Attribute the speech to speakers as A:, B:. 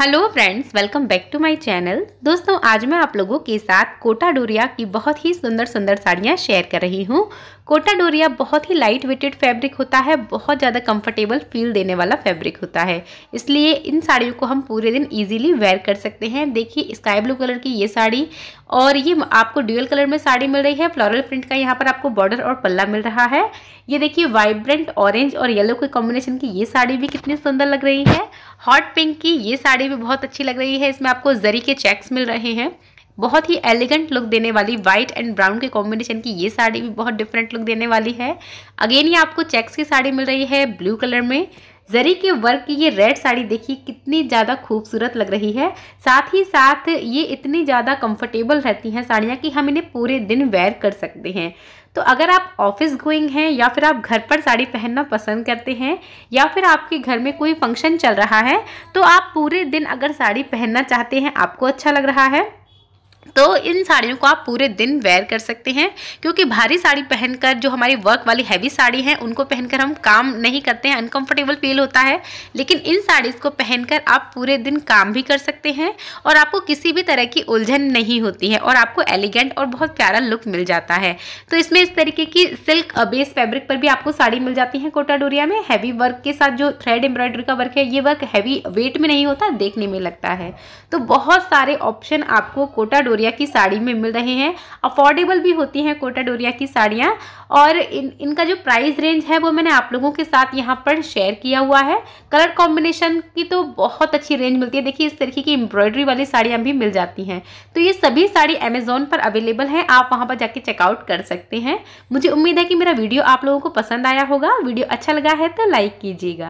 A: hello friends welcome back to my channel दोस्तों आज मैं आप लोगों के साथ कोटा डोरिया की बहुत ही सुंदर सुंदर साड़ियाँ शेयर कर रही हूँ कोटा डोरिया बहुत ही लाइट वेटेड फैब्रिक होता है बहुत ज़्यादा कंफर्टेबल फील देने वाला फैब्रिक होता है इसलिए इन साड़ियों को हम पूरे दिन इजीली वेयर कर सकते हैं देखिए स्काई ब्लू कलर की ये साड़ी और ये आपको ड्यूअल कलर में साड़ी मिल रही है फ्लोरल प्रिंट का यहाँ पर आपको बॉर्डर और पल्ला मिल रहा है ये देखिए वाइब्रेंट ऑरेंज और येलो के कॉम्बिनेशन की ये साड़ी भी कितनी सुंदर लग रही है हॉट पिंक की ये साड़ी भी बहुत अच्छी लग रही है इसमें आपको जरी के चेक्स मिल रहे हैं बहुत ही एलिगेंट लुक देने वाली व्हाइट एंड ब्राउन के कॉम्बिनेशन की ये साड़ी भी बहुत डिफरेंट लुक देने वाली है अगेन ये आपको चेक्स की साड़ी मिल रही है ब्लू कलर में जरी के वर्क की ये रेड साड़ी देखिए कितनी ज़्यादा खूबसूरत लग रही है साथ ही साथ ये इतनी ज़्यादा कंफर्टेबल रहती हैं साड़ियाँ कि हम इन्हें पूरे दिन वेयर कर सकते हैं तो अगर आप ऑफिस गोइंग हैं या फिर आप घर पर साड़ी पहनना पसंद करते हैं या फिर आपके घर में कोई फंक्शन चल रहा है तो आप पूरे दिन अगर साड़ी पहनना चाहते हैं आपको अच्छा लग रहा है तो इन साड़ियों को आप पूरे दिन वेयर कर सकते हैं क्योंकि भारी साड़ी पहनकर जो हमारी वर्क वाली हैवी साड़ी है उनको पहनकर हम काम नहीं करते हैं अनकंफर्टेबल फील होता है लेकिन इन साड़ीज़ को पहनकर आप पूरे दिन काम भी कर सकते हैं और आपको किसी भी तरह की उलझन नहीं होती है और आपको एलिगेंट और बहुत प्यारा लुक मिल जाता है तो इसमें इस तरीके की सिल्क बेस फैब्रिक पर भी आपको साड़ी मिल जाती है कोटा डोरिया में हैवी वर्क के साथ जो थ्रेड एम्ब्रॉयडरी का वर्क है ये वर्क हैवी वेट में नहीं होता देखने में लगता है तो बहुत सारे ऑप्शन आपको कोटा डोरिया डोरिया की साड़ी में मिल रहे हैं अफोर्डेबल भी होती हैं कोटा डोरिया की साड़ियाँ और इन इनका जो प्राइस रेंज है वो मैंने आप लोगों के साथ यहाँ पर शेयर किया हुआ है कलर कॉम्बिनेशन की तो बहुत अच्छी रेंज मिलती है देखिए इस तरीके की एम्ब्रॉयडरी वाली साड़ियाँ भी मिल जाती हैं तो ये सभी साड़ी अमेजोन पर अवेलेबल हैं आप वहाँ पर जाके चेकआउट कर सकते हैं मुझे उम्मीद है कि मेरा वीडियो आप लोगों को पसंद आया होगा वीडियो अच्छा लगा है तो लाइक कीजिएगा